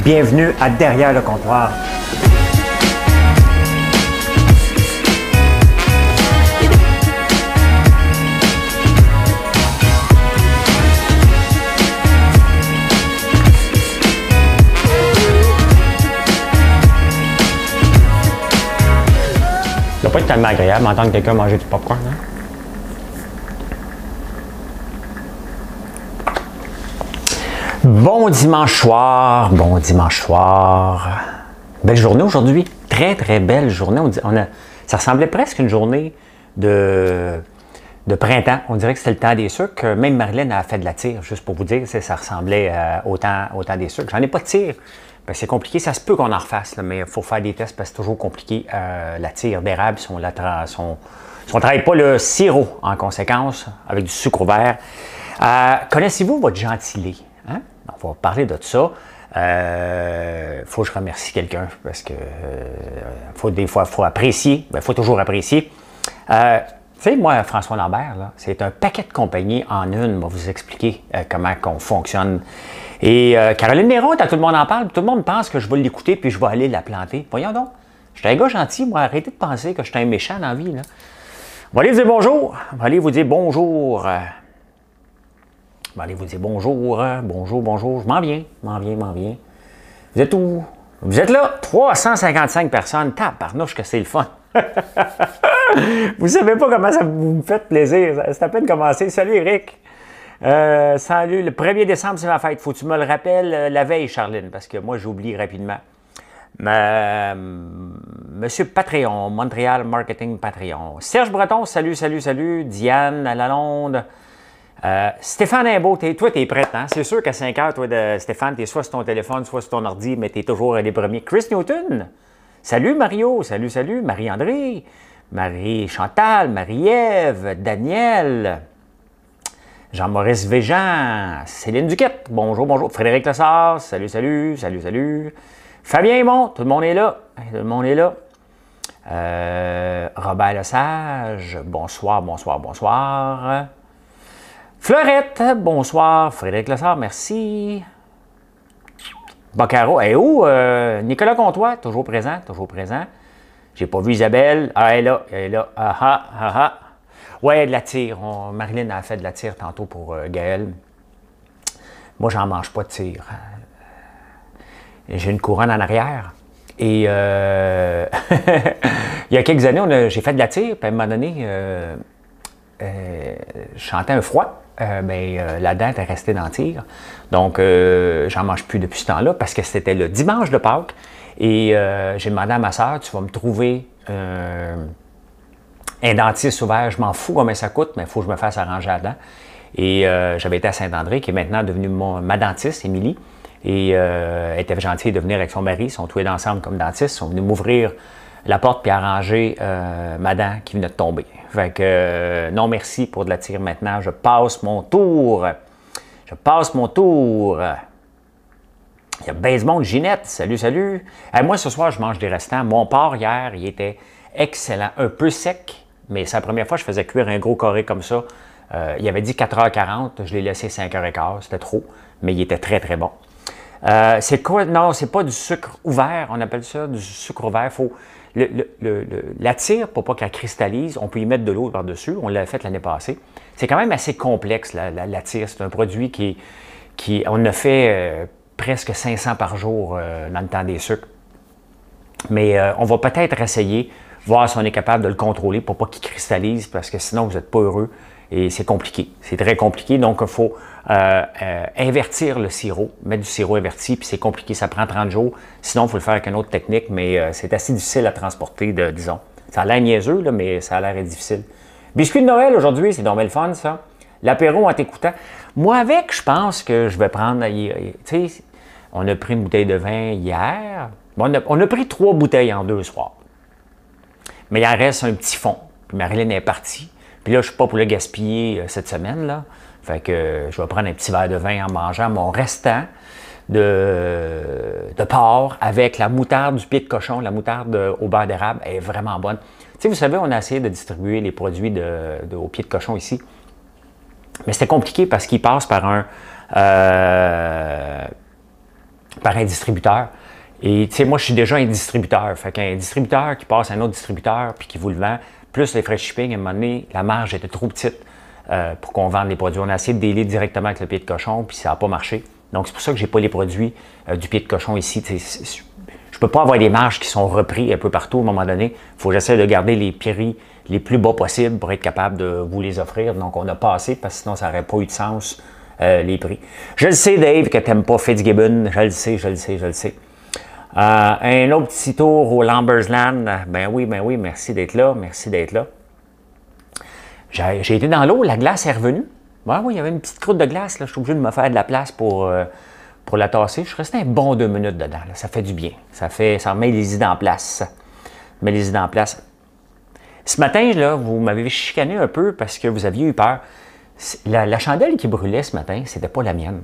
Bienvenue à Derrière le comptoir. Ça doit pas être tellement agréable d'entendre quelqu'un manger du popcorn. Hein? Bon dimanche soir, bon dimanche soir. Belle journée aujourd'hui, très très belle journée. On, a, ça ressemblait presque une journée de, de printemps. On dirait que c'était le temps des sucres. Même Marilène a fait de la tire, juste pour vous dire, ça ressemblait euh, au, temps, des sucres. J'en ai pas de tire. Ben, c'est compliqué, ça se peut qu'on en refasse, mais il faut faire des tests parce que c'est toujours compliqué euh, la tire d'érable si on ne travaille pas le sirop en conséquence avec du sucre vert. Euh, connaissez-vous votre gentilé? Hein? on va parler de ça. Euh, faut que je remercie quelqu'un parce que euh, faut, des fois, faut apprécier. Il ben, faut toujours apprécier. Euh, tu sais, moi, François Lambert, c'est un paquet de compagnies en une. va vous expliquer euh, comment on fonctionne. Et Caroline Néron, tout le monde en parle, tout le monde pense que je vais l'écouter puis je vais aller la planter. Voyons donc. Je suis un gars gentil, moi. Arrêtez de penser que je suis un méchant dans la vie. Là. On va aller vous dire bonjour. On va aller vous dire bonjour. Je vais aller vous dire bonjour, hein. bonjour, bonjour, je m'en viens, m'en viens, m'en viens. Vous êtes où? Vous êtes là? 355 personnes. Tabarnouche que c'est le fun. vous savez pas comment ça vous fait plaisir. C'est à peine commencé. Salut Eric. Euh, salut, le 1er décembre, c'est ma fête. Faut que tu me le rappelles euh, la veille, Charline, parce que moi, j'oublie rapidement. Monsieur Patreon, Montréal Marketing Patreon. Serge Breton, salut, salut, salut. Diane Lalonde. Euh, Stéphane Imbot, toi, t'es prêt, hein? C'est sûr qu'à 5 heures, toi, de Stéphane, t'es soit sur ton téléphone, soit sur ton ordi, mais tu es toujours des premiers. Chris Newton! Salut Mario! Salut, salut! Marie-André! Marie-Chantal, Marie-Ève, Daniel, Jean-Maurice Véjean, Céline Duquette, bonjour, bonjour, Frédéric Lassard, salut, salut, salut, salut, Fabien Aymon, tout le monde est là, tout le monde est là, euh, Robert Lesage, bonsoir, bonsoir, bonsoir, Fleurette, bonsoir. Frédéric Lassard, merci. Baccaro, et eh où? Oh, euh, Nicolas Comtois, toujours présent, toujours présent. J'ai pas vu Isabelle. Ah, elle est là, elle est là. Ah, ah, ah, ah. Ouais, de la tire. Marilyn a fait de la tire tantôt pour euh, Gaël. Moi, j'en mange pas de tire. J'ai une couronne en arrière. Et euh, il y a quelques années, j'ai fait de la tire, puis à un moment donné, je chantais un froid mais euh, ben, euh, la dent est restée dans Donc, euh, j'en mange plus depuis ce temps-là parce que c'était le dimanche de Pâques. Et j'ai demandé à ma soeur, tu vas me trouver un dentiste ouvert. Je m'en fous combien ça coûte, mais il faut que je me fasse arranger la dent. Et j'avais été à Saint-André, qui est maintenant devenue ma dentiste, Émilie. Et était gentille de venir avec son mari. Ils sont tous les ensemble comme dentistes. Ils sont venus m'ouvrir la porte puis arranger ma dent qui venait de tomber. Fait euh, non merci pour de la tire maintenant. Je passe mon tour. Je passe mon tour. Il y a bien Ginette, salut, salut. moi, ce soir, je mange des restants. Mon porc, hier, il était excellent. Un peu sec, mais c'est la première fois que je faisais cuire un gros coré comme ça. Euh, il avait dit 4h40. Je l'ai laissé 5h15. C'était trop, mais il était très, très bon. Euh, c'est quoi? Non, c'est pas du sucre ouvert. On appelle ça du sucre ouvert. Faut, la tire, pour pas qu'elle cristallise, on peut y mettre de l'eau par-dessus. On l'a fait l'année passée. C'est quand même assez complexe, la, la, tire. C'est un produit qui, qui on a fait euh, presque 500 par jour euh, dans le temps des sucres. Mais euh, on va peut-être essayer, voir si on est capable de le contrôler pour pas qu'il cristallise, parce que sinon, vous n'êtes pas heureux et c'est compliqué. C'est très compliqué. Donc, il faut, euh, euh, invertir le sirop, mettre du sirop inverti, puis c'est compliqué, ça prend 30 jours. Sinon, il faut le faire avec une autre technique, mais euh, c'est assez difficile à transporter, de, disons. Ça a l'air niaiseux, mais ça a l'air difficile. Biscuit de Noël aujourd'hui, c'est normal fun, ça. L'apéro en t'écoutant. Moi, avec, je pense que je vais prendre. Tu sais, on a pris une bouteille de vin hier. on, a, pris trois bouteilles en deux soirs. Mais il en reste un petit fond. Puis Marilyn est partie. Puis là, je ne suis pas pour le gaspiller cette semaine, là. Fait que je vais prendre un petit verre de vin en mangeant mon restant de, porc avec la moutarde du pied de cochon, la moutarde au beurre d'érable. est vraiment bonne. Tu vous savez, on a essayé de distribuer les produits au pied de cochon ici. Mais c'était compliqué parce qu'ils passent par un, euh, par un distributeur. Et moi, je suis déjà un distributeur. Fait qu'un distributeur qui passe à un autre distributeur puis qui vous le vend, plus les frais de shipping, à un moment donné, la marge était trop petite. Euh, pour qu'on vende les produits. On a essayé de directement avec le pied de cochon, puis ça n'a pas marché. Donc, c'est pour ça que je n'ai pas les produits euh, du pied de cochon ici. je ne peux pas avoir des marges qui sont reprises un peu partout à un moment donné. Il faut que j'essaie de garder les prix les plus bas possibles pour être capable de vous les offrir. Donc, on a pas assez, parce que sinon, ça n'aurait pas eu de sens, euh, les prix. Je le sais, Dave, que tu n'aimes pas Fitzgibbon. Je le sais, je le sais, je le sais. un autre petit tour au Lambersland. Ben oui, ben oui, merci d'être là, merci d'être là. J'ai été dans l'eau, la glace est revenue. oui, il y avait une petite croûte de glace. Là. Je suis obligé de me faire de la place pour, euh, la tasser. Je suis resté un bon deux minutes dedans. Ça fait du bien. Ça, fait, ça remet les idées en place. Met les idées en place. Ce matin, là, vous m'avez chicané un peu parce que vous aviez eu peur. La, chandelle qui brûlait ce matin, c'était pas la mienne.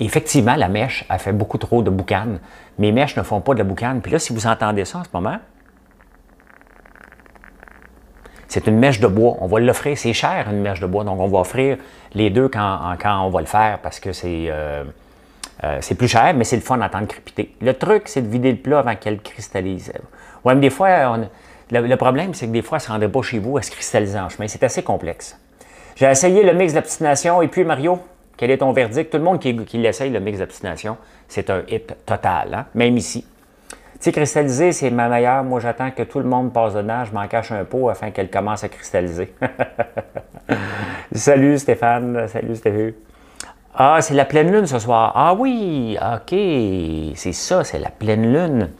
effectivement, la mèche a fait beaucoup trop de boucanes. Mes mèches ne font pas de la boucane. Puis là, si vous entendez ça en ce moment, c'est une mèche de bois. On va l'offrir. C'est cher, une mèche de bois. Donc, on va offrir les deux quand, on va le faire parce que c'est euh, euh, c'est plus cher, mais c'est le fun en crépiter. Le truc, c'est de vider le plat avant qu'elle cristallise. Ouais, mais des fois, le, problème, c'est que des fois, elle ne se rendait pas chez vous, elle se cristallisait en chemin. C'est assez complexe. J'ai essayé le mix d'abstination. Et puis, Mario, quel est ton verdict? Tout le monde qui, qui l'essaye, le mix d'abstination, c'est un hit total, hein? même ici sais, cristalliser, c'est ma meilleure. Moi, j'attends que tout le monde passe dedans. Je m'en cache un pot afin qu'elle commence à cristalliser. salut Stéphane, salut Stéphane. Ah, c'est la pleine lune ce soir. Ah oui, ok, c'est ça, c'est la pleine lune.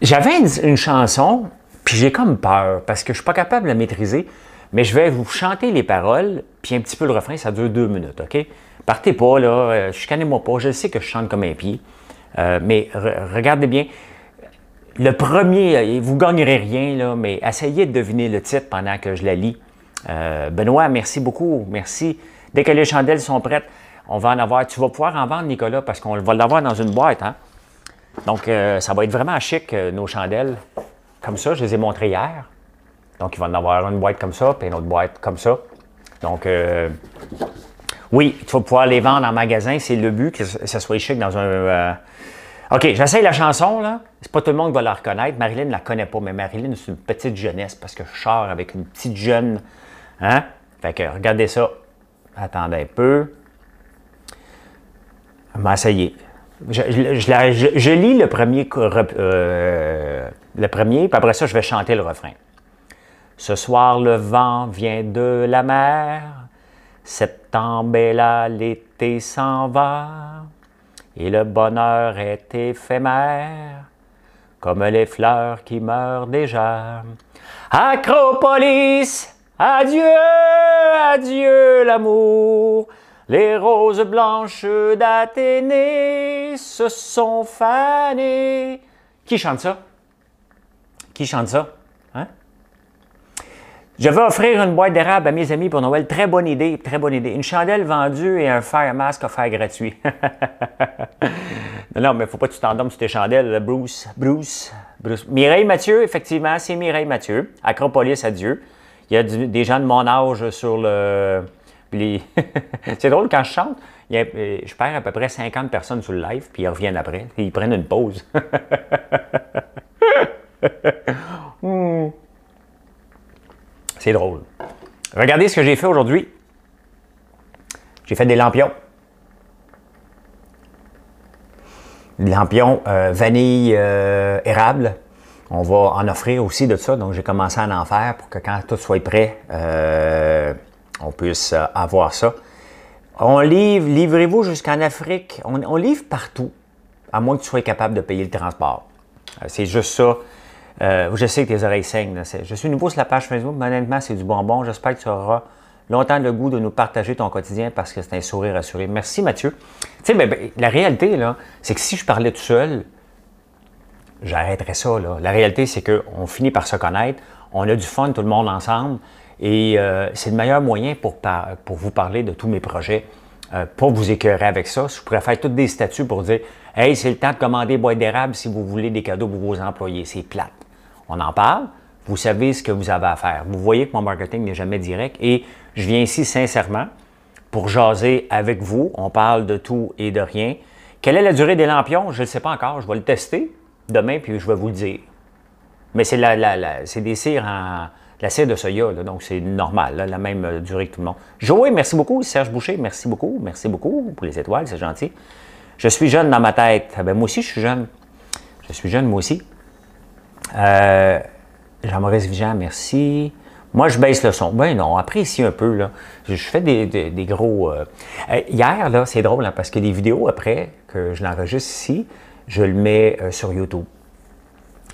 J'avais une, chanson, puis j'ai comme peur parce que je suis pas capable de la maîtriser. Mais je vais vous chanter les paroles, puis un petit peu le refrain, ça dure deux minutes, OK? Partez pas, là, Je euh, chicanez-moi pas, je sais que je chante comme un pied. Euh, mais regardez bien. Le premier, euh, vous gagnerez rien, là, mais essayez de deviner le titre pendant que je la lis. Euh, Benoît, merci beaucoup. Merci. Dès que les chandelles sont prêtes, on va en avoir. Tu vas pouvoir en vendre, Nicolas, parce qu'on va l'avoir dans une boîte. Hein. Donc, ça va être vraiment chic, nos chandelles. Comme ça, je les ai montrées hier. Donc, il va en avoir une boîte comme ça, puis une autre boîte comme ça. Donc, oui, tu vas pouvoir les vendre en magasin. C'est le but que ça soit chic dans un, OK, j'essaye la chanson, là. C'est pas tout le monde qui va la reconnaître. Marilyn ne la connaît pas, mais Marilyn, c'est une petite jeunesse parce que je sors avec une petite jeune. Hein? Fait que regardez ça. Attendez un peu. On va essayer. Je, lis le premier, euh, le premier, puis après ça, je vais chanter le refrain. Ce soir, le vent vient de la mer. Septembre là, l'été s'en va et le bonheur est éphémère, comme les fleurs qui meurent déjà. Acropolis, adieu, adieu l'amour, les roses blanches d'Athénée se sont fanées. Qui chante ça? Qui chante ça? Je vais offrir une boîte d'érable à mes amis pour Noël. Très bonne idée, très bonne idée. Une chandelle vendue et un fer masque offert gratuit. non, non, mais faut pas que tu t'endormes sur tes chandelles, Bruce. Bruce. Bruce. Mireille Mathieu, effectivement, c'est Mireille Mathieu. Acropolis adieu. Il y a des gens de mon âge sur le. Les... c'est drôle quand je chante. Euh, je perds à peu près 50 personnes sur le live, puis ils reviennent après. puis Ils prennent une pause. Hmm drôle. Regardez ce que j'ai fait aujourd'hui. J'ai fait des lampions. Des lampions euh, vanille euh, érable. On va en offrir aussi de ça. Donc, j'ai commencé à en faire pour que quand tout soit prêt, euh, on puisse avoir ça. On livre, livrez-vous jusqu'en Afrique. On, on, livre partout, à moins que tu sois capable de payer le transport. C'est juste ça euh, je sais que tes oreilles saignent. Je suis nouveau sur la page Facebook, mais honnêtement, c'est du bonbon. J'espère que tu auras longtemps le goût de nous partager ton quotidien parce que c'est un sourire assuré. Merci Mathieu. Tu sais, mais ben, la réalité, c'est que si je parlais tout seul, j'arrêterais ça. La réalité, c'est qu'on finit par se connaître, on a du fun tout le monde ensemble et euh, c'est le meilleur moyen pour, pour vous parler de tous mes projets. Euh, pour vous écœurer avec ça, je pourrais faire toutes des statuts pour dire Hey, c'est le temps de commander bois d'érable si vous voulez des cadeaux pour vos employés. C'est plate on en parle, vous savez ce que vous avez à faire. Vous voyez que mon marketing n'est jamais direct et je viens ici sincèrement pour jaser avec vous. On parle de tout et de rien. Quelle est la durée des lampions? Je ne sais pas encore. Je vais le tester demain puis je vais vous le dire. Mais c'est la, des cires en, la cire de soya, donc c'est normal, la même euh, durée que tout le monde. Joey, merci beaucoup. Serge Boucher, merci beaucoup. Merci beaucoup pour les étoiles, c'est gentil. Je suis jeune dans ma tête. Ben, moi aussi, je suis jeune. Je suis jeune, moi aussi. Euh, Jean-Maurice Vigent, merci. Moi, je baisse le son. Ben non, après, ici, un peu. Là. Je fais des, gros. Euh, euh, hier, là, c'est drôle, hein, parce que les vidéos après que je l'enregistre ici, je le mets euh, sur YouTube.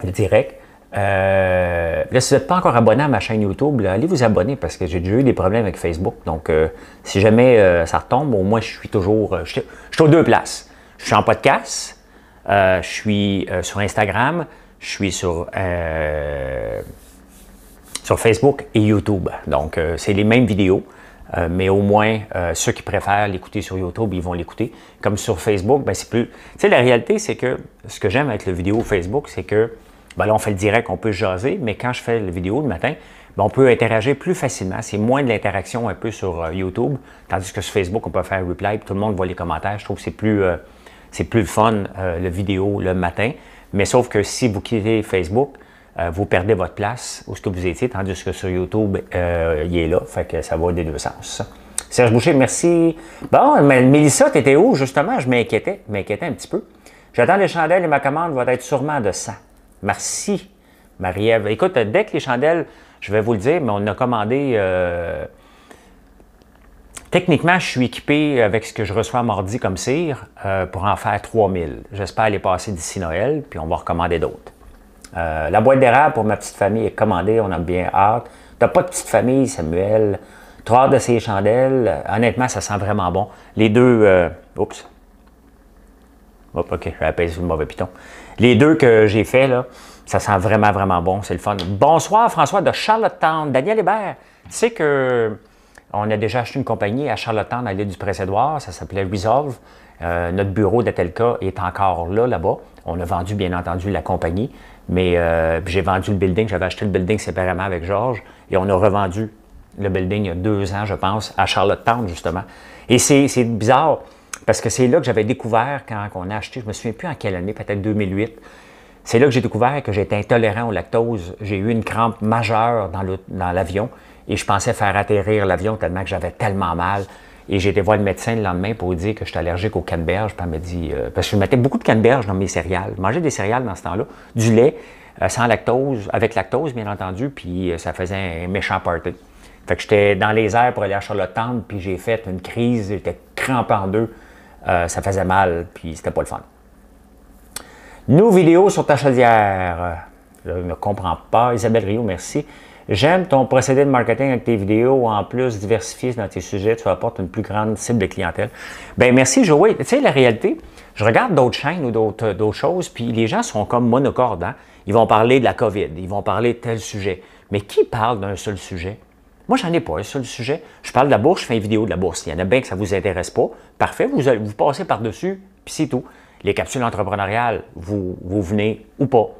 Le direct. là, si vous n'êtes pas encore abonné à ma chaîne YouTube, allez vous abonner parce que j'ai déjà eu des problèmes avec Facebook. Donc, si jamais ça retombe, au moins je suis toujours. je, suis, je suis aux deux places. Je suis en podcast, je suis sur Instagram, je suis sur, euh, sur Facebook et YouTube. Donc, euh, c'est les mêmes vidéos. Euh, mais au moins, ceux qui préfèrent l'écouter sur YouTube, ils vont l'écouter. Comme sur Facebook, ben, c'est plus. Tu sais, la réalité, c'est que ce que j'aime avec le vidéo Facebook, c'est que ben, là, on fait le direct, on peut jaser, mais quand je fais la vidéo le matin, ben, on peut interagir plus facilement. C'est moins de l'interaction un peu sur YouTube, tandis que sur Facebook, on peut faire un reply, tout le monde voit les commentaires. Je trouve que c'est plus c'est plus fun le vidéo le matin. Mais sauf que si vous quittez Facebook, euh, vous perdez votre place où ce que vous étiez, tandis que sur YouTube, euh, il est là. Fait que ça va des deux sens. Serge Boucher, merci. Bon, mais Mélissa, t'étais où, justement? Je m'inquiétais, m'inquiétais un petit peu. J'attends les chandelles et ma commande va être sûrement de ça. Merci, Marie-Ève. Écoute, dès que les chandelles, je vais vous le dire, mais on a commandé... Euh, Techniquement, je suis équipé avec ce que je reçois mardi comme cire euh, pour en faire 3000. J'espère les passer d'ici Noël, puis on va recommander d'autres. Euh, la boîte d'érable pour ma petite famille est commandée, on a bien hâte. T'as pas de petite famille, Samuel. Trois de ces chandelles. Honnêtement, ça sent vraiment bon. Les deux. Euh, oups. Hop, ok, sur le mauvais piton. Les deux que j'ai fait, là, ça sent vraiment, vraiment bon. C'est le fun. Bonsoir, François de Charlottetown. Daniel Hébert. Tu sais que on a déjà acheté une compagnie à Charlottetown, à l'île du Prince-Édouard. Ça s'appelait Resolve. Euh, notre bureau d'Atelka est encore là, là-bas. On a vendu, bien entendu, la compagnie. Mais euh, j'ai vendu le building. J'avais acheté le building séparément avec Georges. Et on a revendu le building il y a deux ans, je pense, à Charlottetown, justement. Et c'est bizarre parce que c'est là que j'avais découvert quand on a acheté, je me souviens plus en quelle année, peut-être 2008. C'est là que j'ai découvert que j'étais intolérant au lactose. J'ai eu une crampe majeure dans l'avion. Et je pensais faire atterrir l'avion tellement que j'avais tellement mal. Et j'ai été voir le médecin le lendemain pour dire que j'étais allergique aux canneberges. Puis elle m'a dit, euh, parce que je mettais beaucoup de canneberges dans mes céréales. Je mangeais des céréales dans ce temps-là, du lait, euh, sans lactose, avec lactose, bien entendu, puis euh, ça faisait un méchant party. Fait que j'étais dans les airs pour aller à Charlottetown, puis j'ai fait une crise, j'étais crampé en deux. ça faisait mal, puis c'était pas le fun. Nos vidéo sur ta chaudière. Je ne comprends pas. Isabelle Rio, merci. J'aime ton procédé de marketing avec tes vidéos. En plus, diversifier dans tes sujets, tu apportes une plus grande cible de clientèle. Ben merci, Joey. Tu sais, la réalité, je regarde d'autres chaînes ou d'autres choses, puis les gens sont comme monocordants. Ils vont parler de la COVID, ils vont parler de tel sujet. Mais qui parle d'un seul sujet? Moi, j'en ai pas un seul sujet. Je parle de la bourse, je fais une vidéo de la bourse. Il y en a bien que ça ne vous intéresse pas. Parfait, vous, vous passez par-dessus, puis c'est tout. Les capsules entrepreneuriales, vous venez ou pas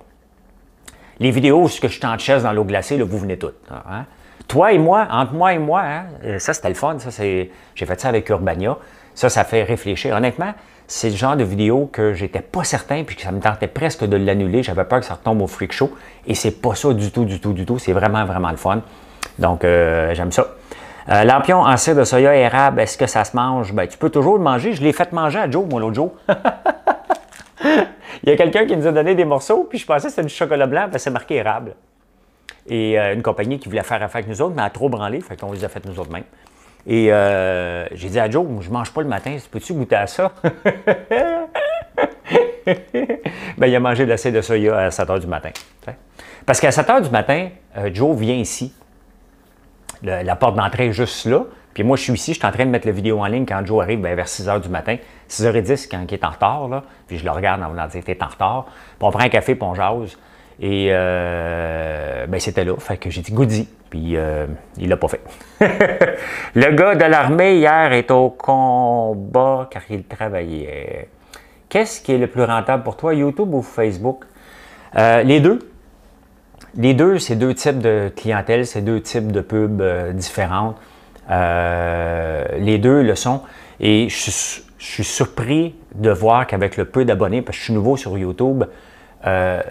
les vidéos que je suis en chaise dans l'eau glacée, là, vous venez toutes. Hein. Toi et moi, entre moi et moi, hein, euh, ça c'était le fun, ça c'est. J'ai fait ça avec Urbania. Ça, ça fait réfléchir. Honnêtement, c'est le genre de vidéo que j'étais pas certain, puis que ça me tentait presque de l'annuler. J'avais peur que ça retombe au freak show. Et c'est pas ça du tout, du tout, du tout. C'est vraiment, vraiment le fun. Donc, euh, j'aime ça. Euh, lampion en de soya érable, est-ce que ça se mange? Ben, tu peux toujours le manger. Je l'ai fait manger à Joe, moi, l'autre jour. Il y a quelqu'un qui nous a donné des morceaux, puis je pensais que c'était du chocolat blanc, parce c'est marqué érable. Et euh, une compagnie qui voulait faire affaire avec nous autres, mais a trop branlé, fait qu'on les a fait nous autres même Et euh, j'ai dit à Joe, je mange pas le matin, peux-tu goûter à ça? ben, il a mangé de l'acide de soya à 7 h du matin. Parce qu'à 7 h du matin, euh, Joe vient ici la porte d'entrée est juste là. Puis moi, je suis ici, je suis en train de mettre la vidéo en ligne quand Joe arrive ben, vers 6 h du matin, 6h10 quand il est en retard, là. Puis je le regarde en voulant dire T'es en retard. Puis on prend un café, puis on jase. Et euh, ben, c'était là. Fait que j'ai dit Goody. Puis euh, il l'a pas fait. le gars de l'armée hier est au combat car il travaillait. Qu'est-ce qui est le plus rentable pour toi, YouTube ou Facebook? Euh, les deux les deux, c'est deux types de clientèle, ces deux types de pubs euh, différentes. Euh, les deux le sont. Et je, suis surpris de voir qu'avec le peu d'abonnés, parce que je suis nouveau sur YouTube, euh,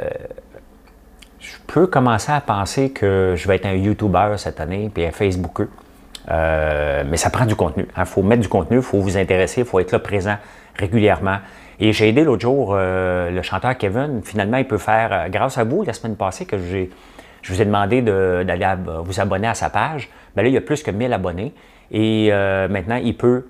je peux commencer à penser que je vais être un YouTuber cette année, puis un Facebooker. mais ça prend du contenu. Il hein. faut mettre du contenu, il faut vous intéresser, il faut être là présent régulièrement. Et j'ai aidé l'autre jour euh, le chanteur Kevin. Finalement, il peut faire, euh, grâce à vous, la semaine passée, que je vous ai demandé d'aller vous abonner à sa page. Bien là, il y a plus que 1000 abonnés. Et euh, maintenant, il peut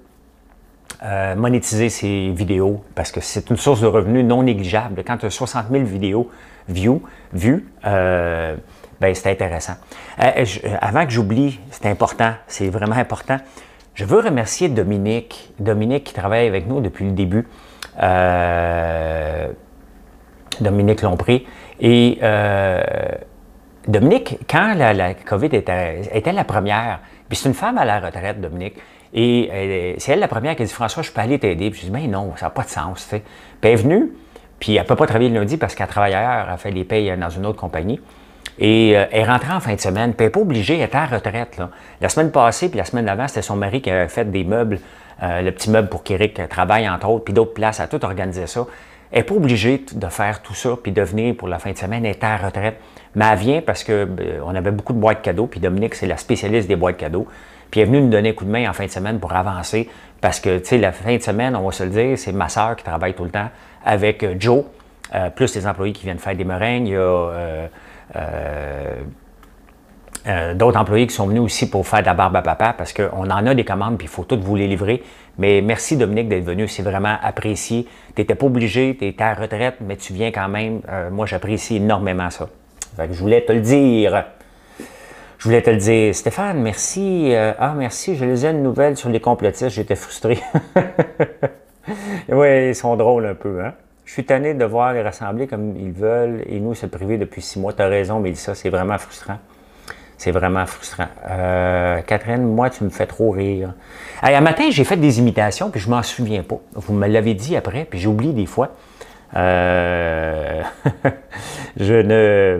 monétiser ses vidéos parce que c'est une source de revenus non négligeable. Quand tu as 60 000 vidéos view, vues, ben, c'est intéressant. avant que j'oublie, c'est important, c'est vraiment important. Je veux remercier Dominique, Dominique qui travaille avec nous depuis le début. Euh, Dominique Lompré. Et euh, Dominique, quand la, COVID était, était, la première, puis c'est une femme à la retraite, Dominique, et euh, c'est elle la première qui a dit François, je peux aller t'aider. Puis je dis Mais non, ça n'a pas de sens. Puis elle est venue, puis elle ne peut pas travailler le lundi parce qu'elle travaille ailleurs, elle fait les payes dans une autre compagnie. Et euh, elle est rentrée en fin de semaine. Puis elle n'est pas obligée, elle était en retraite. La semaine passée, puis la semaine d'avant, c'était son mari qui avait fait des meubles, euh, le petit meuble pour qu'Éric travaille, entre autres, puis d'autres places, à tout organiser ça. Elle n'est pas obligée de faire tout ça, puis de venir pour la fin de semaine, elle était en retraite. Mais elle vient parce qu'on ben, avait beaucoup de boîtes cadeaux, puis Dominique, c'est la spécialiste des boîtes cadeaux. Puis elle est venue nous donner un coup de main en fin de semaine pour avancer. Parce que, tu sais, la fin de semaine, on va se le dire, c'est ma sœur qui travaille tout le temps avec euh, Joe, plus les employés qui viennent faire des meringues. Il y a euh, euh, d'autres employés qui sont venus aussi pour faire de la barbe à papa parce qu'on en a des commandes puis il faut toutes vous les livrer. Mais merci Dominique d'être venu, c'est vraiment apprécié. Tu n'étais pas obligé, tu étais à retraite, mais tu viens quand même. Euh, moi, j'apprécie énormément ça. je voulais te le dire. Je voulais te le dire. Stéphane, merci. ah, merci, je lisais une nouvelle sur les complotistes, j'étais frustré. oui, ils sont drôles un peu, hein? Je suis tanné de voir les rassembler comme ils veulent et nous se priver depuis six mois. T'as as raison, Mélissa, c'est vraiment frustrant. C'est vraiment frustrant. Euh, Catherine, moi, tu me fais trop rire. Hey, un matin, j'ai fait des imitations, puis je m'en souviens pas. Vous me l'avez dit après, puis j'oublie des fois. Euh, je ne...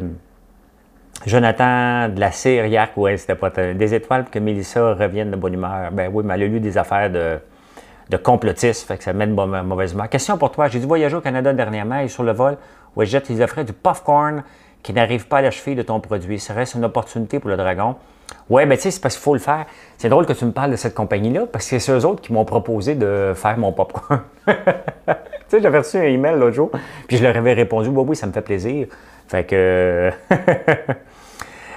Jonathan de la série ouais, c'était pas... Des étoiles pour que Mélissa revienne de bonne humeur. Ben oui, mais elle a lu des affaires de de complotistes, fait que ça mène mauvaisement. mauvaise Question pour toi, j'ai dû voyager au Canada dernièrement et sur le vol, Westjet, ils offraient du popcorn qui n'arrive pas à la cheville de ton produit. Serait-ce une opportunité pour le dragon. Ouais, mais tu sais, c'est parce qu'il faut le faire. C'est drôle que tu me parles de cette compagnie-là, parce que c'est eux autres qui m'ont proposé de faire mon popcorn. tu sais, j'avais reçu un email l'autre jour, puis je leur avais répondu, bah oui, ça me fait plaisir. Fait que. Euh,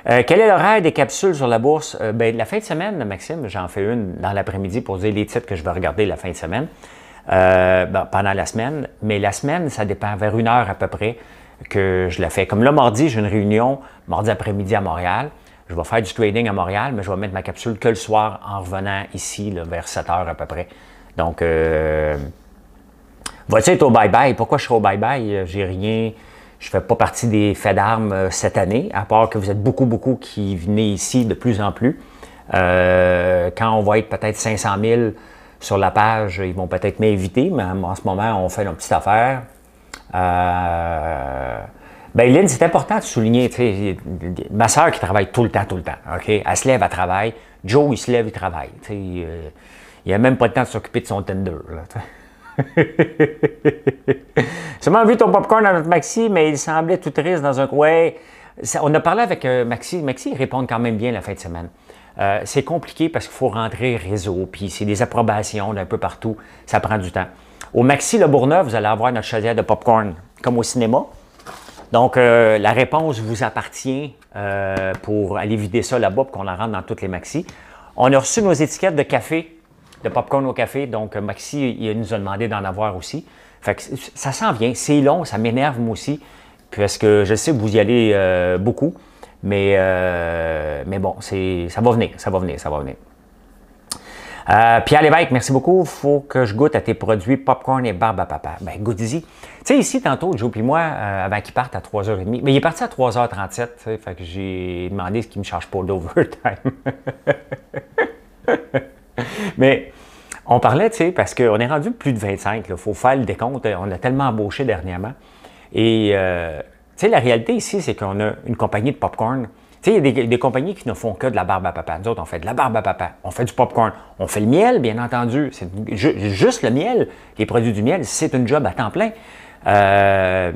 Euh, quel est l'horaire des capsules sur la bourse? Euh, Bien, la fin de semaine, Maxime, j'en fais une dans l'après-midi pour dire les titres que je vais regarder la fin de semaine, euh, ben, pendant la semaine. Mais la semaine, ça dépend vers une heure à peu près que je la fais. Comme là, mardi, j'ai une réunion, mardi après-midi à Montréal. Je vais faire du trading à Montréal, mais je vais mettre ma capsule que le soir en revenant ici, vers 7 heures à peu près. Donc, va t être au bye-bye? Pourquoi je serai au bye-bye? J'ai rien je ne fais pas partie des faits d'armes euh, cette année, à part que vous êtes beaucoup, beaucoup qui venez ici de plus en plus. Euh, quand on va être peut-être 500 000 sur la page, ils vont peut-être m'inviter, mais en ce moment, on fait nos petite affaire. Euh, ben, Lynn, c'est important de souligner, ma soeur qui travaille tout le temps, tout le temps, OK? Elle se lève, elle travaille. Joe, il se lève, il travaille. il n'a même pas le temps de s'occuper de son tender. Là, J'ai vu ton popcorn dans notre maxi, mais il semblait tout triste dans un coin. on a parlé avec euh, Maxi. Maxi, répond quand même bien la fin de semaine. Euh, c'est compliqué parce qu'il faut rentrer réseau, puis c'est des approbations d'un peu partout. Ça prend du temps. Au Maxi Le Bourneuf, vous allez avoir notre chaudière de popcorn, comme au cinéma. Donc, euh, la réponse vous appartient pour aller vider ça là-bas, pour qu'on en rentre dans toutes les maxis. On a reçu nos étiquettes de café de popcorn au café. Donc, euh, Maxi, il nous a demandé d'en avoir aussi. ça s'en vient. C'est long, ça m'énerve moi aussi. Parce que je sais que vous y allez euh, beaucoup. Mais, euh, mais bon, ça va venir, ça va venir, ça va venir. Pierre Lévesque, merci beaucoup. Faut que je goûte à tes produits popcorn et barbe à papa. Ben, goûte-y. Tu sais, ici, tantôt, Joe puis moi, avant qu'il parte à 3h30, mais il est parti à 3h37, fait que j'ai demandé ce qu'il me charge pour d'overtime. Mais on parlait, tu sais, parce qu'on est rendu plus de 25. Il faut faire le décompte. On a tellement embauché dernièrement. Et, euh, tu sais, la réalité ici, c'est qu'on a une compagnie de popcorn. Tu sais, il y a des, compagnies qui ne font que de la barbe à papa. Nous autres, on fait de la barbe à papa. On fait du popcorn. On fait le miel, bien entendu. C'est juste le miel. Les produits du miel, c'est une job à temps plein. Euh,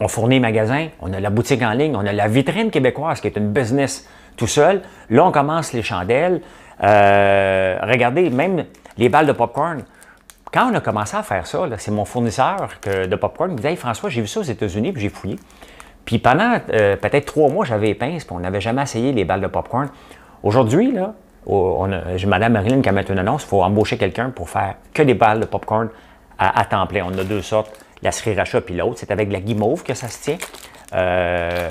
on fournit les magasins, on a la boutique en ligne, on a la vitrine québécoise qui est une business tout seul. Là, on commence les chandelles. Euh, regardez, même les balles de popcorn. Quand on a commencé à faire ça, c'est mon fournisseur que, de popcorn qui me dit François, j'ai vu ça aux États-Unis, puis j'ai fouillé. Puis pendant euh, peut-être trois mois, j'avais épince, puis on n'avait jamais essayé les balles de popcorn. Aujourd'hui, là, on Madame Marilyn qui a mis une annonce, il faut embaucher quelqu'un pour faire que des balles de popcorn à, à temps plein. On a deux sortes, la sriracha puis l'autre. C'est avec la guimauve que ça se tient. Euh,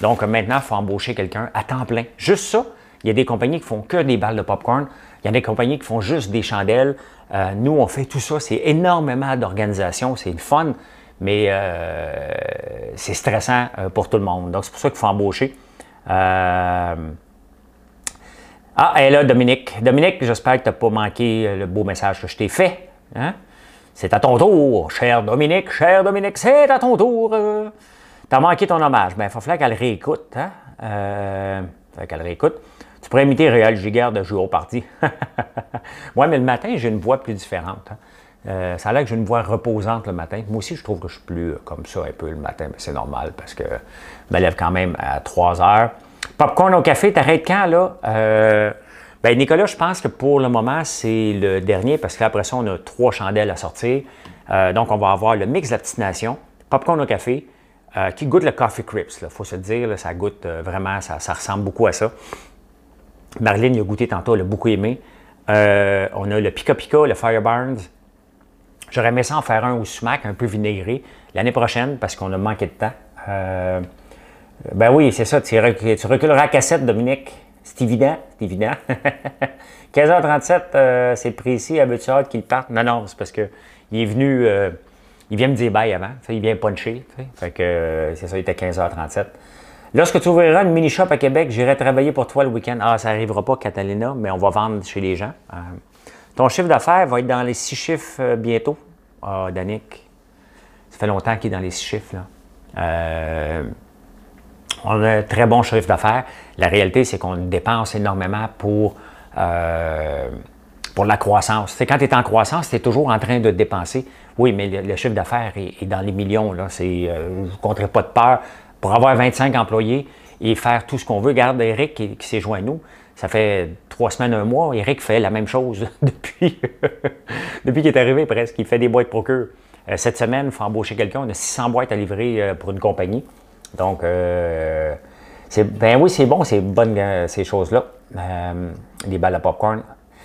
donc maintenant, il faut embaucher quelqu'un à temps plein. Juste ça, il y a des compagnies qui font que des balles de popcorn. Il y a des compagnies qui font juste des chandelles. Euh, nous, on fait tout ça. C'est énormément d'organisation. C'est le fun, mais euh, c'est stressant euh, pour tout le monde. Donc, c'est pour ça qu'il faut embaucher. Ah, et là, Dominique. Dominique, j'espère que tu n'as pas manqué le beau message que je t'ai fait. Hein? C'est à ton tour, cher Dominique, cher Dominique, c'est à ton tour. Tu as manqué ton hommage. mais il va falloir qu'elle réécoute. Hein? il qu'elle réécoute pourrais imiter j'ai garde de jouer au Parti. Moi, mais le matin, j'ai une voix plus différente. Hein. Euh, ça a l'air que j'ai une voix reposante le matin. Moi aussi, je trouve que je suis plus euh, comme ça un peu le matin, mais c'est normal parce que je me lève quand même à 3 heures. Popcorn au café, t'arrêtes quand, là? Euh, ben, Nicolas, je pense que pour le moment, c'est le dernier parce qu'après ça, on a trois chandelles à sortir. donc, on va avoir le mix de la petite popcorn au café, qui goûte le Coffee Crips. Il faut se dire, ça goûte vraiment, ça ressemble beaucoup à ça. Marlene il a goûté tantôt, elle a beaucoup aimé. Euh, on a le Pika Pika, le Fireburns. J'aurais aimé ça en faire un au sumac, un peu vinaigré, l'année prochaine, parce qu'on a manqué de temps. Euh, ben oui, c'est ça, tu, reculeras à cassette, Dominique. C'est évident, c'est évident. 15h37, euh, c'est précis, à tu hâte qu'il parte? Non, non, c'est parce qu'il est venu, il vient me dire bye avant, il vient puncher, fait que c'est ça, il était 15h37. Lorsque tu ouvriras une mini-shop à Québec, j'irai travailler pour toi le week-end. Ah, ça n'arrivera pas, Catalina, mais on va vendre chez les gens. Euh, ton chiffre d'affaires va être dans les six chiffres euh, bientôt. Ah, Danick, ça fait longtemps qu'il est dans les six chiffres. Là. Euh, on a un très bon chiffre d'affaires. La réalité, c'est qu'on dépense énormément pour, pour la croissance. C'est quand tu es en croissance, tu es toujours en train de dépenser. Oui, mais le, chiffre d'affaires est, dans les millions. Là. C'est, je ne compterai pas de peur pour avoir 25 employés et faire tout ce qu'on veut. garde Eric qui, s'est joint à nous. Ça fait trois semaines, un mois. Eric fait la même chose depuis, depuis qu'il est arrivé presque. Il fait des boîtes procure. Euh, cette semaine, il faut embaucher quelqu'un. On a 600 boîtes à livrer euh, pour une compagnie. Donc, euh, ben oui, c'est bon, c'est bonne ces choses-là. Des balles à popcorn.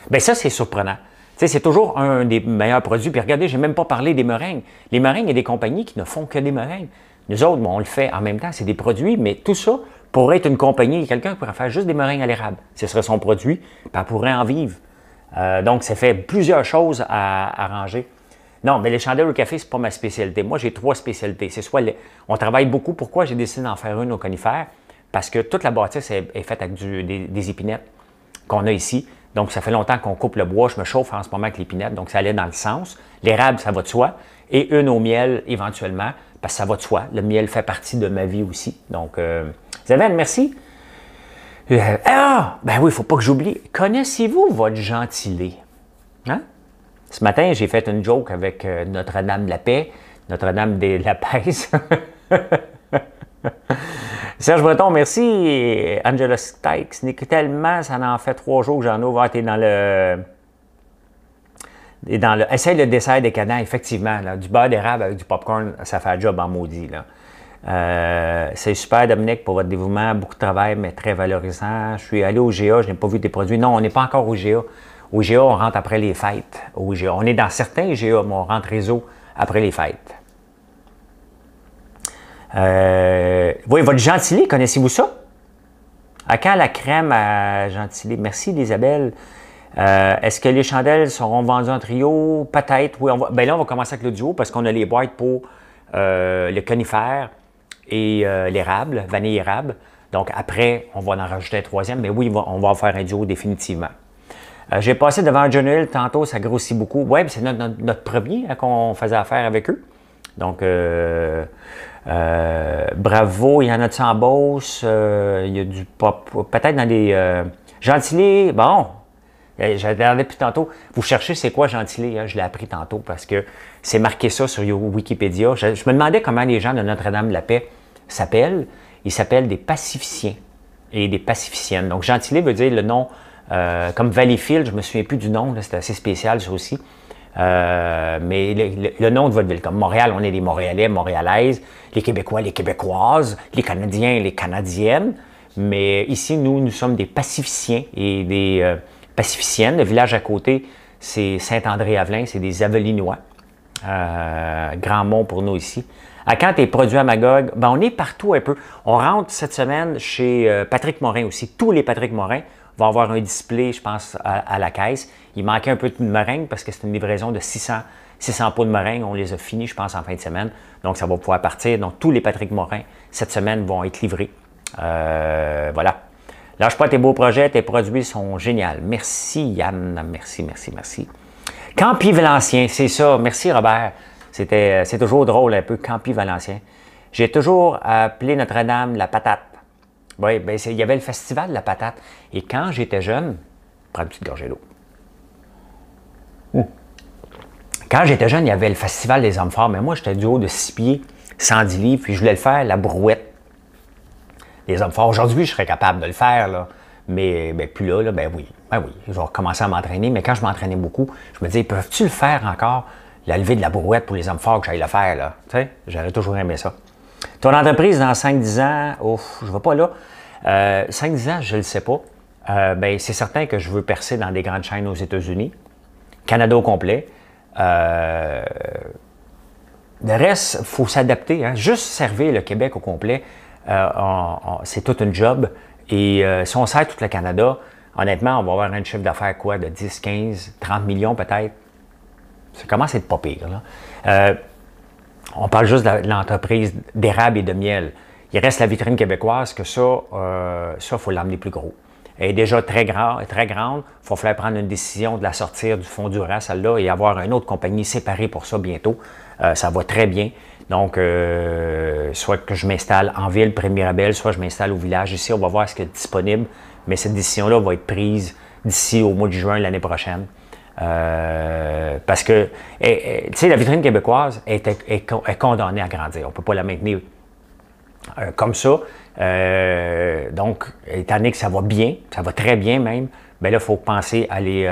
mais ben ça, c'est surprenant. c'est toujours un des meilleurs produits. Puis regardez, j'ai même pas parlé des meringues. Les meringues, il y a des compagnies qui ne font que des meringues. Nous autres, on le fait en même temps, c'est des produits, mais tout ça pourrait être une compagnie. Quelqu'un pourrait faire juste des meringues à l'érable. Ce serait son produit, puis elle pourrait en vivre. Euh, donc, ça fait plusieurs choses à arranger. Non, mais les chandelles au café, c'est pas ma spécialité. Moi, j'ai trois spécialités. C'est soit on travaille beaucoup. Pourquoi j'ai décidé d'en faire une au conifère? Parce que toute la bâtisse est, faite avec des, épinettes qu'on a ici. Donc, ça fait longtemps qu'on coupe le bois. Je me chauffe en ce moment avec l'épinette, donc ça allait dans le sens. L'érable, ça va de soi. Et une au miel, éventuellement, parce que ça va de soi. Le miel fait partie de ma vie aussi. Donc, euh, merci. Euh, ah, ben oui, il ne faut pas que j'oublie. Connaissez-vous votre gentilé? Hein? Ce matin, j'ai fait une joke avec euh, Notre-Dame de la Paix, Notre-Dame de la Paix. Serge Breton, merci. Angela Stikes, tellement, ça en fait trois jours que j'en ai ouvert. Ah, dans le. Et dans le, essaye le dessert décadent, effectivement. du beurre d'érable avec du popcorn, ça fait un job en maudit. Euh, c'est super, Dominique, pour votre dévouement. Beaucoup de travail, mais très valorisant. Je suis allé au GA, je n'ai pas vu tes produits. Non, on n'est pas encore au GA. Au GA, on rentre après les fêtes. Au On est dans certains GA, mais on rentre réseau après les fêtes. Euh, oui, votre gentilé, connaissez-vous ça? À quand la crème à gentilé? Merci, Isabelle. Euh, est-ce que les chandelles seront vendues en trio? Peut-être, oui. Ben là, on va commencer avec le duo parce qu'on a les boîtes pour euh, le conifère et euh, l'érable, vanille érable. Donc après, on va en rajouter un troisième, mais oui, on va faire un duo définitivement. J'ai passé devant John Hill tantôt, ça grossit beaucoup. Oui, c'est notre, premier hein, qu'on faisait affaire avec eux. Donc, euh, euh, bravo, il y en a de en Beauce, euh, il y a du pop, peut-être dans des... Gentilé, bon, eh, j'attendais regardé tantôt. Vous cherchez c'est quoi Gentilé, hein, je l'ai appris tantôt parce que c'est marqué ça sur Wikipédia. Je, me demandais comment les gens de Notre-Dame-de-la-Paix s'appellent. Ils s'appellent des pacificiens et des pacificiennes. Donc, Gentilé veut dire le nom, comme Valleyfield, je me souviens plus du nom, c'est assez spécial ça aussi. Euh, mais le, nom de votre ville, comme Montréal, on est des Montréalais, Montréalaises, les Québécois, les Québécoises, les Canadiens, les Canadiennes. Mais ici, nous, nous sommes des pacificiens et des euh, pacificiennes. Le village à côté, c'est Saint-André-Avelin, c'est des Avelinois. Euh, grand mont pour nous ici. À quand tes produits à Magog? Ben, on est partout un peu. On rentre cette semaine chez Patrick Morin aussi, tous les Patrick Morin va avoir un display, je pense, à, la caisse. Il manquait un peu de meringue parce que c'est une livraison de 600, 600 pots de meringue. On les a finis, je pense, en fin de semaine. Donc, ça va pouvoir partir. Donc, tous les Patrick Morin, cette semaine, vont être livrés. Euh, voilà. Lâche pas tes beaux projets, tes produits sont géniaux. Merci Yann, merci, merci, merci. Campy Valencien, c'est ça. Merci Robert. C'était, euh, c'est toujours drôle un peu, Campy Valencien. J'ai toujours appelé Notre-Dame la patate. Oui, ben, il y avait le festival de la patate. Et quand j'étais jeune, prends une petite gorgée d'eau. Quand j'étais jeune, il y avait le festival des hommes forts, mais moi, j'étais du haut de 6 pieds, 110 livres, puis je voulais le faire, la brouette Les hommes forts. Aujourd'hui, je serais capable de le faire, là. Mais ben, plus là, ben oui, ben oui, je vais recommencer à m'entraîner. Mais quand je m'entraînais beaucoup, je me disais, peuvent-tu le faire encore, la levée de la brouette pour les hommes forts que j'aille le faire, là? Tu sais, j'aurais toujours aimé ça. Ton entreprise dans 5-10 ans, ouf, je ne vais pas là. 5-10 euh, ans, je ne le sais pas. Euh, ben, c'est certain que je veux percer dans des grandes chaînes aux États-Unis, Canada au complet. Euh, le reste, il faut s'adapter. Hein. Juste servir le Québec au complet, euh, c'est tout un job. Et si on sert tout le Canada, honnêtement, on va avoir un chiffre d'affaires quoi de 10, 15, 30 millions peut-être. Ça commence à être pas pire on parle juste de l'entreprise d'érable et de miel. Il reste la vitrine québécoise, que ça, euh, ça, faut l'amener plus gros. Elle est déjà très, grand, très grande. Il va falloir prendre une décision de la sortir du fond du ras, celle-là, et avoir une autre compagnie séparée pour ça bientôt. Euh, ça va très bien. Donc, euh, soit que je m'installe en ville, Mirabel, soit je m'installe au village. Ici, on va voir ce qui est disponible. Mais cette décision-là va être prise d'ici au mois de juin l'année prochaine. Euh, parce que, eh, eh, tu sais, la vitrine québécoise est, condamnée à grandir. On ne peut pas la maintenir euh, comme ça. Euh, donc, étant donné que ça va bien, ça va très bien même, mais ben là, il faut penser à aller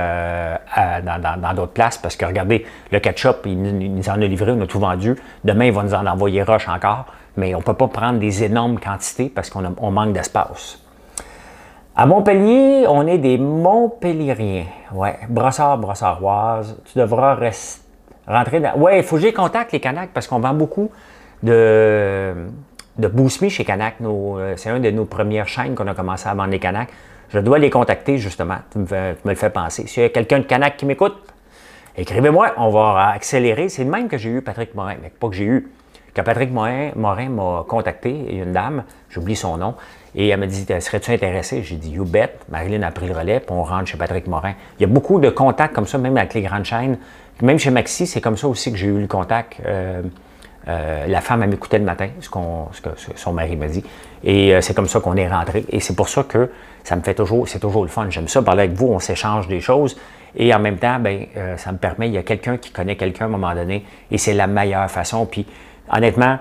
dans d'autres places parce que regardez, le ketchup, il, nous en a livré, on a tout vendu. Demain, il va nous en envoyer rush encore, mais on ne peut pas prendre des énormes quantités parce qu'on manque d'espace. À Montpellier, on est des Montpellieriens. Ouais, brossard, brossaroise. Tu devras rentrer dans. Ouais, il faut que j'ai contact les Canacs parce qu'on vend beaucoup de, de chez Canac. Euh, c'est une de nos premières chaînes qu'on a commencé à vendre les Canacs. Je dois les contacter justement. Tu me, le fais penser. S'il y a quelqu'un de Canac qui m'écoute, écrivez-moi. On va accélérer. C'est le même que j'ai eu Patrick Morin. pas que j'ai eu. Que Patrick Morin m'a contacté, une dame, j'oublie son nom, et elle m'a dit Serais-tu intéressé J'ai dit You bet. Marilyn a pris le relais, puis on rentre chez Patrick Morin. Il y a beaucoup de contacts comme ça, même avec les grandes chaînes. Même chez Maxi, c'est comme ça aussi que j'ai eu le contact. Euh, euh, la femme, elle m'écoutait le matin, ce, ce que son mari m'a dit. Et euh, c'est comme ça qu'on est rentré. Et c'est pour ça que ça me fait toujours, c'est toujours le fun. J'aime ça, parler avec vous, on s'échange des choses. Et en même temps, ben, ça me permet, il y a quelqu'un qui connaît quelqu'un à un moment donné. Et c'est la meilleure façon. Puis honnêtement,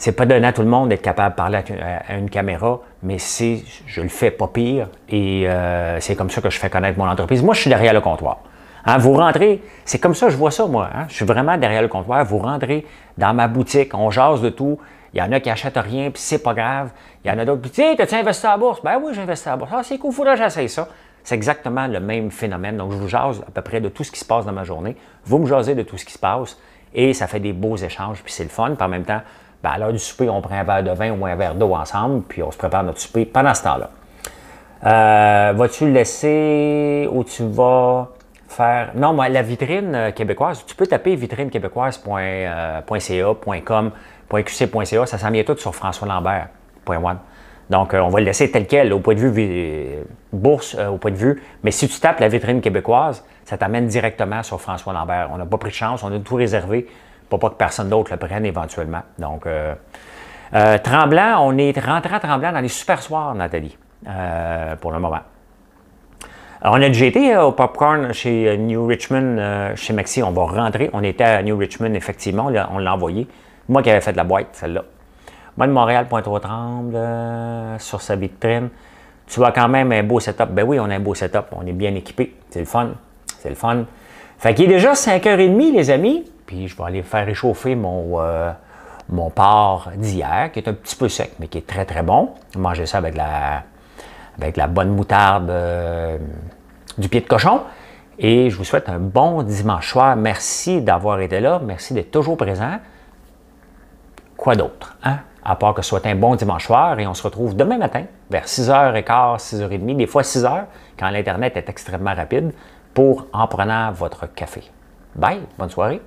c'est pas donné à tout le monde d'être capable de parler à, une caméra, mais si je le fais pas pire et euh, c'est comme ça que je fais connaître mon entreprise. Moi, je suis derrière le comptoir. Hein, vous rentrez, c'est comme ça, que je vois ça moi. Hein. je suis vraiment derrière le comptoir. Vous rentrez dans ma boutique, on jase de tout. Il y en a qui achètent rien, puis c'est pas grave. Il y en a d'autres qui disent T'as-tu investi à la bourse Ben oui, j'ai investi à la bourse. Ah, c'est cool, faudrait que j'essaye ça. C'est exactement le même phénomène. Donc, je vous jase à peu près de tout ce qui se passe dans ma journée. Vous me jasez de tout ce qui se passe et ça fait des beaux échanges, puis c'est le fun. Puis en même temps, ben, à l'heure du souper, on prend un verre de vin ou un verre d'eau ensemble, puis on se prépare notre souper pendant ce temps-là. Euh, vas-tu le laisser ou tu vas faire. Non, la vitrine euh, québécoise, tu peux taper vitrinequébécoise.ca.com.qc.ca, euh, ça s'en vient tout sur François Donc, on va le laisser tel quel, au point de vue bourse, au point de vue. Mais si tu tapes la vitrine québécoise, ça t'amène directement sur François Lambert. On n'a pas pris de chance, on a tout réservé. Pas, pas que personne d'autre le prenne éventuellement. Donc, euh, euh, Tremblant, on est rentré à Tremblant dans les super soirs, Nathalie, euh, pour le moment. on a déjà été au Popcorn chez New Richmond, chez Maxi. On va rentrer. On était à New Richmond, effectivement. On l'a envoyé. Moi qui avais fait la boîte, celle-là. Moi de Montréal, point 3, tremble sur sa vitrine. Tu vois quand même un beau setup. Ben oui, on a un beau setup. On est bien équipé. C'est le fun. C'est le fun. Fait qu'il est déjà 5h30, les amis puis je vais aller faire réchauffer mon, euh, mon porc d'hier, qui est un petit peu sec, mais qui est très très bon. Manger ça avec la, avec la bonne moutarde euh, du pied de cochon. Et je vous souhaite un bon dimanche soir. Merci d'avoir été là. Merci d'être toujours présent. Quoi d'autre? Hein? À part que ce soit un bon dimanche soir et on se retrouve demain matin vers 6h15, 6h30, des fois 6h, quand l'Internet est extrêmement rapide, pour en prenant votre café. Bye, bonne soirée.